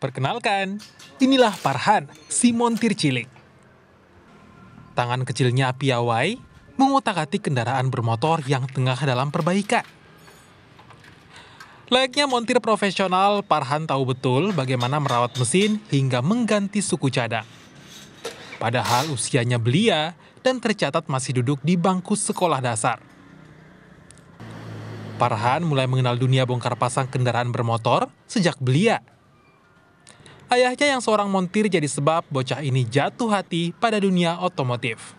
Perkenalkan, inilah Parhan, si montir cilik. Tangan kecilnya piawai mengotak-atik kendaraan bermotor yang tengah dalam perbaikan. Layaknya montir profesional, Parhan tahu betul bagaimana merawat mesin hingga mengganti suku cadang. Padahal usianya belia dan tercatat masih duduk di bangku sekolah dasar. Parhan mulai mengenal dunia bongkar pasang kendaraan bermotor sejak belia Ayahnya yang seorang montir jadi sebab bocah ini jatuh hati pada dunia otomotif.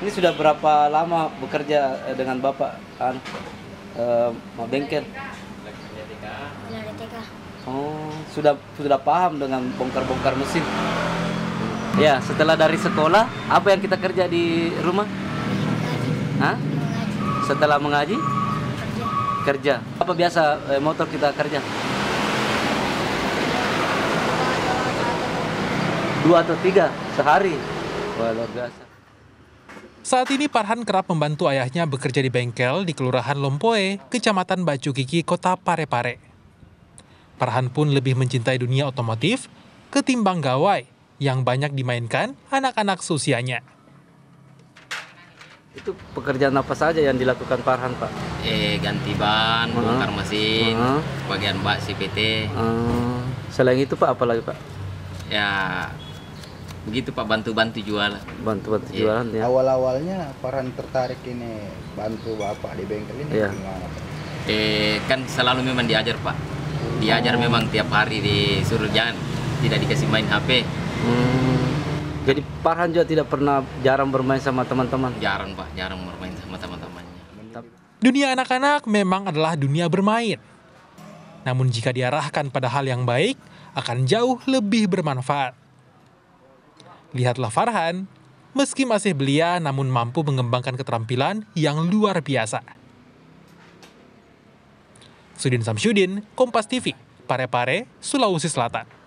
Ini sudah berapa lama bekerja eh, dengan bapak kan eh, mau bengkel? Oh, sudah sudah paham dengan bongkar-bongkar mesin. Ya, setelah dari sekolah, apa yang kita kerja di rumah? Mengaji. Hah? Mengaji. Setelah mengaji? Kerja. kerja. Apa biasa eh, motor kita kerja? dua atau tiga sehari. Wah, luar biasa. Saat ini Parhan kerap membantu ayahnya bekerja di bengkel di Kelurahan Lompoe, Kecamatan Bacu Kiki, Kota Parepare. Parhan pun lebih mencintai dunia otomotif ketimbang gawai yang banyak dimainkan anak-anak susianya. Itu pekerjaan apa saja yang dilakukan Parhan, Pak? Eh, ganti ban, uh-huh. bongkar mesin, uh-huh. bagian bak CPT. Uh, ah. selain itu, Pak, apa lagi, Pak? Ya, begitu pak bantu-bantu jualan bantu-bantu yeah. jualan ya awal-awalnya Farhan tertarik ini bantu bapak di bengkel ini yeah. gimana eh kan selalu memang diajar pak diajar oh. memang tiap hari disuruh jangan tidak dikasih main HP hmm. jadi Farhan juga tidak pernah jarang bermain sama teman-teman jarang pak jarang bermain sama teman-temannya dunia anak-anak memang adalah dunia bermain namun jika diarahkan pada hal yang baik akan jauh lebih bermanfaat Lihatlah Farhan. Meski masih belia, namun mampu mengembangkan keterampilan yang luar biasa. Sudin Samsudin, Kompas TV, Parepare, Sulawesi Selatan.